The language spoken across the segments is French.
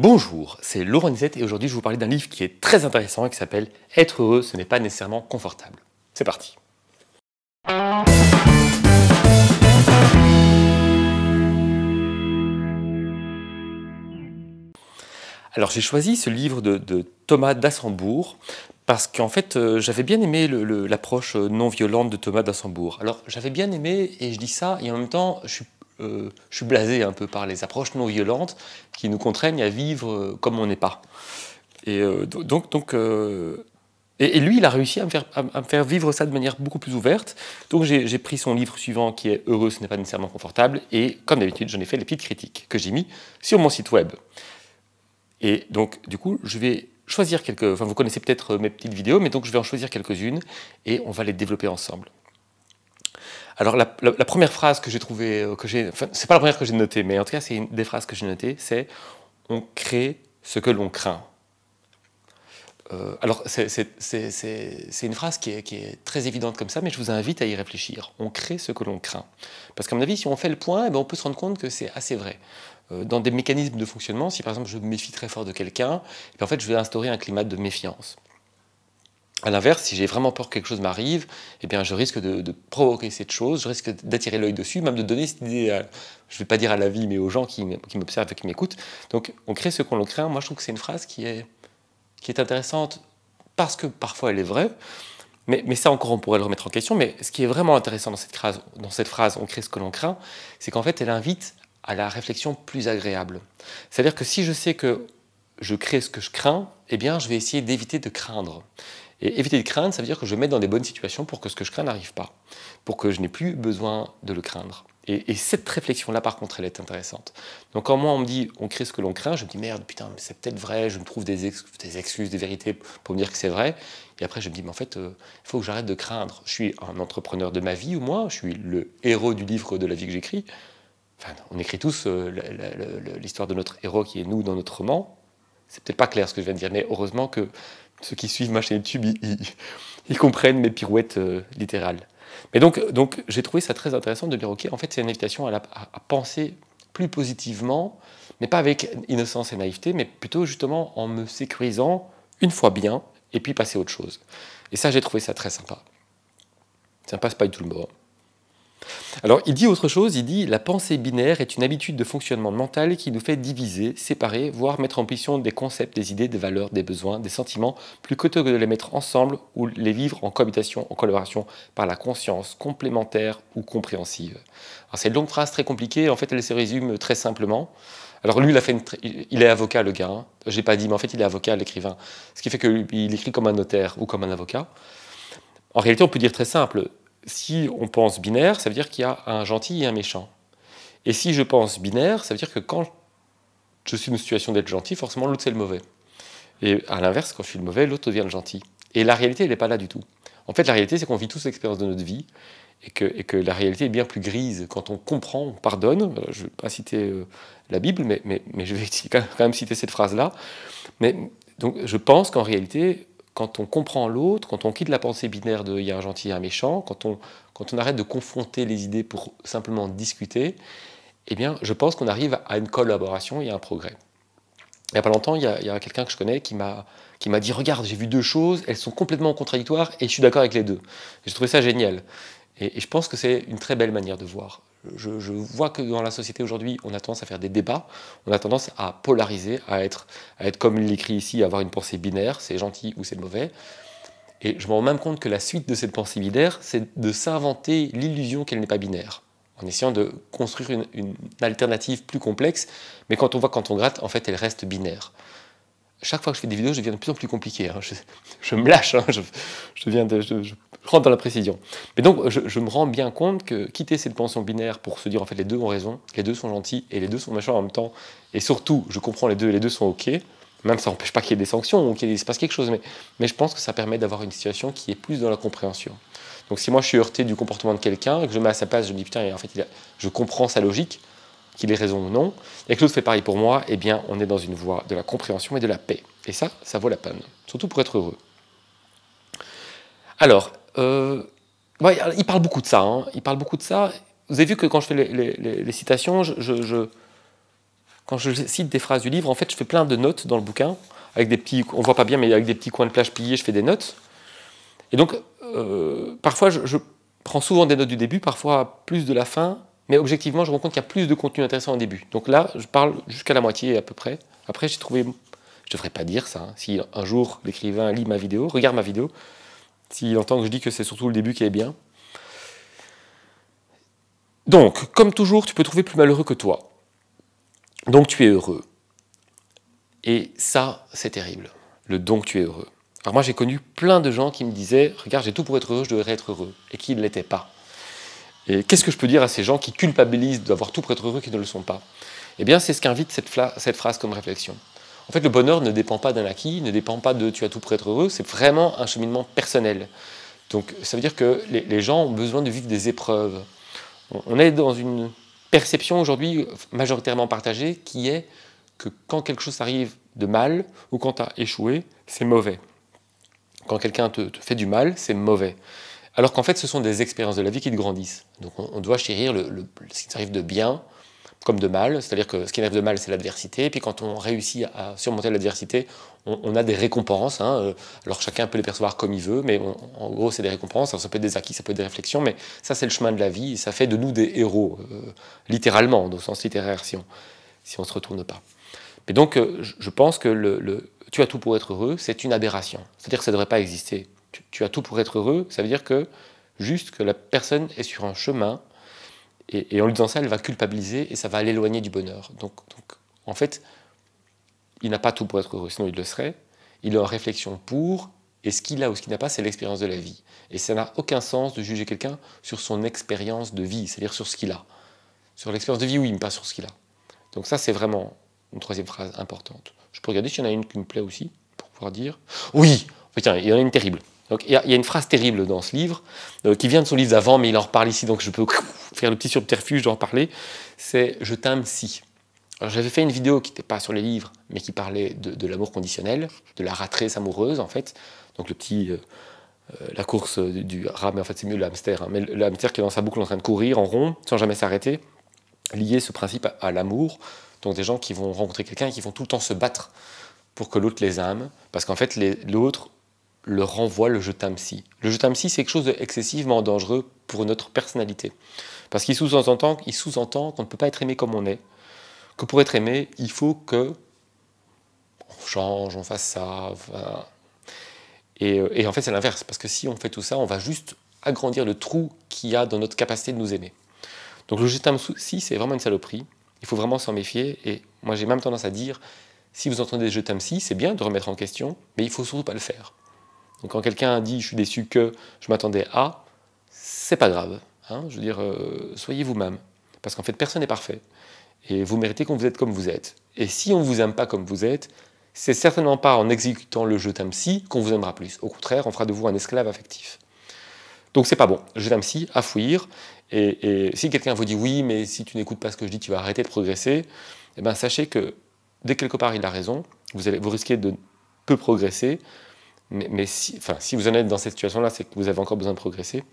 Bonjour, c'est Laurent Nizet et aujourd'hui je vous parler d'un livre qui est très intéressant et qui s'appelle Être heureux, ce n'est pas nécessairement confortable. C'est parti. Alors j'ai choisi ce livre de, Thomas d'Assembourg parce qu'en fait euh, j'avais bien aimé l'approche euh, non violente de Thomas d'Assembourg. Alors j'avais bien aimé et je dis ça et en même temps je suis euh, je suis blasé un peu par les approches non violentes qui nous contraignent à vivre euh, comme on n'est pas. Et euh, donc, donc et, lui, il a réussi à me, faire, à, faire, vivre ça de manière beaucoup plus ouverte. Donc j'ai pris son livre suivant qui est Heureux, ce n'est pas nécessairement confortable. Et comme d'habitude, j'en ai fait les petites critiques que j'ai mis sur mon site web. Et donc, du coup, je vais choisir quelques. Enfin, vous connaissez peut-être mes petites vidéos, mais donc je vais en choisir quelques-unes et on va les développer ensemble. Alors la, première phrase que j'ai trouvée, euh, que j'ai, enfin, c'est pas la première que j'ai notée, mais en tout cas c'est une des phrases que j'ai notées, c'est on crée ce que l'on craint. Euh, alors c'est, une phrase qui est, très évidente comme ça, mais je vous invite à y réfléchir. On crée ce que l'on craint. Parce qu'à mon avis, si on fait le point, eh ben, on peut se rendre compte que c'est assez vrai euh, dans des mécanismes de fonctionnement, si par exemple je me méfie très fort de quelqu'un, eh ben, en fait je vais instaurer un climat de méfiance. À l'inverse, si j'ai vraiment peur que quelque chose m'arrive, eh bien, je risque de, provoquer cette chose, je risque d'attirer l'œil dessus, même de donner cette idée, je ne vais pas dire à la vie, mais aux gens qui, m'observent et qui m'écoutent. Donc, on crée ce qu'on le craint. Moi, je trouve que c'est une phrase qui est, qui est intéressante parce que parfois elle est vraie, mais, mais, ça encore, on pourrait le remettre en question. Mais ce qui est vraiment intéressant dans cette phrase, dans cette phrase on crée ce que l'on craint, c'est qu'en fait, elle invite à la réflexion plus agréable. C'est-à-dire que si je sais que je crée ce que je crains, eh bien, je vais essayer d'éviter de craindre. Et éviter de craindre, ça veut dire que je me mets dans des bonnes situations pour que ce que je crains n'arrive pas, pour que je n'ai plus besoin de le craindre. Et, cette réflexion-là, par contre, elle est intéressante. Donc, quand moi, on me dit, on crée ce que l'on craint, je me dis, merde, putain, mais c'est peut-être vrai, je me trouve des, des, excuses, des vérités pour me dire que c'est vrai. Et après, je me dis, mais en fait, euh, il faut que j'arrête de craindre. Je suis un entrepreneur de ma vie, ou moi, je suis le héros du livre de la vie que j'écris. Enfin, on écrit tous euh, l'histoire de notre héros qui est nous dans notre roman. C'est peut-être pas clair ce que je viens de dire, mais heureusement que ceux qui suivent ma chaîne YouTube, ils, comprennent mes pirouettes euh, littérales. Mais donc, euh, donc j'ai trouvé ça très intéressant de dire, ok, en fait, c'est une invitation à, penser plus positivement, mais pas avec innocence et naïveté, mais plutôt justement en me sécurisant une fois bien, et puis passer à autre chose. Et ça, j'ai trouvé ça très sympa. Sympa, passe pas du tout le monde. Alors il dit autre chose, il dit la pensée binaire est une habitude de fonctionnement mental qui nous fait diviser, séparer, voire mettre en position des concepts, des idées, des valeurs, des besoins, des sentiments, plus que de les mettre ensemble ou les vivre en cohabitation, en collaboration par la conscience complémentaire ou compréhensive. c'est une longue phrase très compliquée, en fait elle se résume très simplement. Alors lui, il, fait il est avocat, le gars. Hein. Je n'ai pas dit, mais en fait, il est avocat, l'écrivain. Ce qui fait qu'il écrit comme un notaire ou comme un avocat. En réalité, on peut dire très simple si on pense binaire, ça veut dire qu'il y a un gentil et un méchant. Et si je pense binaire, ça veut dire que quand je suis dans une situation d'être gentil, forcément l'autre c'est le mauvais. Et à l'inverse, quand je suis le mauvais, l'autre devient le gentil. Et la réalité, elle n'est pas là du tout. En fait, la réalité, c'est qu'on vit tous l'expérience de notre vie et que, la réalité est bien plus grise. Quand on comprend, on pardonne. Euh, je ne vais pas citer euh, la Bible, mais, je vais même, quand même citer cette phrase-là. Mais donc, je pense qu'en réalité, quand on comprend l'autre, quand on quitte la pensée binaire de il y a un gentil et un méchant, quand on, quand on arrête de confronter les idées pour simplement discuter, eh bien, je pense qu'on arrive à une collaboration et à un progrès. Il n'y a pas longtemps, il y a, quelqu'un que je connais qui m'a qui m'a dit regarde j'ai vu deux choses, elles sont complètement contradictoires et je suis d'accord avec les deux. J'ai trouvé ça génial. et je pense que c'est une très belle manière de voir je, vois que dans la société aujourd'hui, on a tendance à faire des débats, on a tendance à polariser, à être, à être comme il l'écrit ici, à avoir une pensée binaire, c'est gentil ou c'est mauvais. Et je me rends même compte que la suite de cette pensée binaire, c'est de s'inventer l'illusion qu'elle n'est pas binaire, en essayant de construire une, alternative plus complexe, mais quand on voit, quand on gratte, en fait, elle reste binaire. Chaque fois que je fais des vidéos, je deviens de plus en plus compliqué. Hein. Je, me lâche, hein. je, deviens rentre dans la précision. Mais donc, je, me rends bien compte que quitter cette pension binaire pour se dire en fait les deux ont raison, les deux sont gentils et les deux sont machins en même temps, et surtout, je comprends les deux et les deux sont OK, même ça n'empêche pas qu'il y ait des sanctions ou qu'il se passe quelque chose, mais, mais je pense que ça permet d'avoir une situation qui est plus dans la compréhension. Donc, si moi je suis heurté du comportement de quelqu'un, que je mets à sa place, je me dis putain, en fait, il je comprends sa logique, qu'il ait raison ou non, et que l'autre fait pareil pour moi, eh bien, on est dans une voie de la compréhension et de la paix. Et ça, ça vaut la peine, surtout pour être heureux. Alors, euh, il parle beaucoup de ça. Hein. Il parle beaucoup de ça. Vous avez vu que quand je fais les, citations, quand je cite des phrases du livre, en fait, je fais plein de notes dans le bouquin avec des petits, on voit pas bien, mais avec des petits coins de plage pliés, je fais des notes. Et donc, euh, parfois, je, prends souvent des notes du début, parfois plus de la fin, mais objectivement, je me rends compte qu'il y a plus de contenu intéressant au début. Donc là, je parle jusqu'à la moitié à peu près. Après, j'ai trouvé, je ne devrais pas dire ça, hein. si un jour l'écrivain lit ma vidéo, regarde ma vidéo, s'il entend que je dis que c'est surtout le début qui est bien. Donc, comme toujours, tu peux trouver plus malheureux que toi. Donc tu es heureux. Et ça, c'est terrible. Le donc tu es heureux. Alors moi, j'ai connu plein de gens qui me disaient, regarde, j'ai tout pour être heureux, je devrais être heureux, et qui ne l'étaient pas. Et qu'est-ce que je peux dire à ces gens qui culpabilisent d'avoir tout pour être heureux, qui ne le sont pas Eh bien, c'est ce qu'invite cette, cette phrase comme réflexion. En fait, le bonheur ne dépend pas d'un acquis, ne dépend pas de tu as tout pour être heureux, c'est vraiment un cheminement personnel. Donc ça veut dire que les, gens ont besoin de vivre des épreuves. On, est dans une perception aujourd'hui majoritairement partagée qui est que quand quelque chose arrive de mal ou quand tu as échoué, c'est mauvais. Quand quelqu'un te, fait du mal, c'est mauvais. Alors qu'en fait, ce sont des expériences de la vie qui te grandissent. Donc on, doit chérir ce qui t'arrive de bien, comme de mal, c'est-à-dire que ce qui arrive de mal, c'est l'adversité, et puis quand on réussit à surmonter l'adversité, on, a des récompenses, hein, euh, alors chacun peut les percevoir comme il veut, mais en gros c'est des récompenses, hein, ça peut être des acquis, ça peut être des réflexions, mais ça c'est le chemin de la vie, ça fait de nous des héros, euh, littéralement, littéralement, au sens littéraire, si on si ne on se retourne pas. Mais donc euh, je pense que le, tu as tout pour être heureux, c'est une aberration, c'est-à-dire que ça ne devrait pas exister. tu as tout pour être heureux, ça veut dire que juste que la personne est sur un chemin et, en lui disant ça, elle va culpabiliser et ça va l'éloigner du bonheur. Donc, en fait, il n'a pas tout pour être heureux, sinon il le serait. Il est en réflexion pour, et ce qu'il a ou ce qu'il n'a pas, c'est l'expérience de la vie. Et ça n'a aucun sens de juger quelqu'un sur son expérience de vie, c'est-à-dire sur ce qu'il a. Sur l'expérience de vie, oui, mais pas sur ce qu'il a. Donc ça, c'est vraiment une troisième phrase importante. Je peux regarder s'il y en a une qui me plaît aussi, pour pouvoir dire... Oui, tiens, il y en a une terrible il y, a une phrase terrible dans ce livre, euh, qui vient de son livre d'avant, mais il en reparle ici, donc je peux faire le petit subterfuge d'en reparler. C'est Je t'aime si. j'avais fait une vidéo qui n'était pas sur les livres, mais qui parlait de, l'amour conditionnel, de la ratresse amoureuse en fait. Donc le petit. Euh, euh, la course du, rat, mais en fait c'est mieux le hamster. Hein. mais le, hamster qui est dans sa boucle en train de courir en rond, sans jamais s'arrêter, lié ce principe à, à l'amour. Donc des gens qui vont rencontrer quelqu'un et qui vont tout le temps se battre pour que l'autre les aime, parce qu'en fait l'autre le renvoie le je tamsi. Le je si », c'est quelque chose d'excessivement dangereux pour notre personnalité. Parce qu'il sous-entend qu'on ne peut pas être aimé comme on est, que pour être aimé, il faut que on change, on fasse ça. Euh, et, en fait, c'est l'inverse, parce que si on fait tout ça, on va juste agrandir le trou qu'il y a dans notre capacité de nous aimer. Donc le je si c'est vraiment une saloperie. Il faut vraiment s'en méfier. Et moi, j'ai même tendance à dire, si vous entendez je t'aime si, c'est bien de remettre en question, mais il faut surtout pas le faire. Donc quand quelqu'un dit je suis déçu que je m'attendais à, c'est pas grave. Hein. je veux dire, euh, soyez vous-même. Parce qu'en fait, personne n'est parfait. Et vous méritez qu'on vous êtes comme vous êtes. Et si on ne vous aime pas comme vous êtes, c'est certainement pas en exécutant le je t'aime si qu'on vous aimera plus. Au contraire, on fera de vous un esclave affectif. Donc c'est pas bon. Je t'aime si, à fuir. Et, si quelqu'un vous dit oui, mais si tu n'écoutes pas ce que je dis, tu vas arrêter de progresser, eh ben, sachez que dès quelque part il a raison, vous, vous risquez de peu progresser mais, si, enfin, si vous en êtes dans cette situation-là, c'est que vous avez encore besoin de progresser.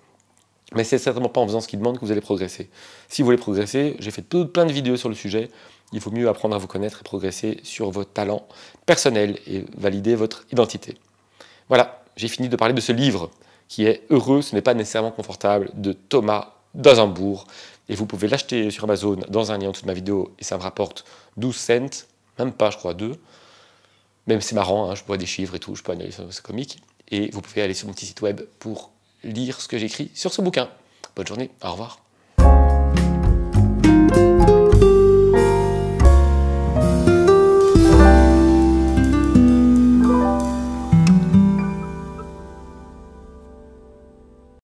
Mais c'est certainement pas en faisant ce qu'il demande que vous allez progresser. Si vous voulez progresser, j'ai fait plein de vidéos sur le sujet. Il faut mieux apprendre à vous connaître et progresser sur vos talents personnels et valider votre identité. Voilà, j'ai fini de parler de ce livre qui est Heureux, ce n'est pas nécessairement confortable de Thomas d'Azambourg. Et vous pouvez l'acheter sur Amazon dans un lien en dessous de ma vidéo et ça me rapporte 12 cents, même pas, je crois, 2. Même c'est marrant, hein, je bois des chiffres et tout, je peux analyser ce comique. Et vous pouvez aller sur mon petit site web pour lire ce que j'écris sur ce bouquin. Bonne journée, au revoir.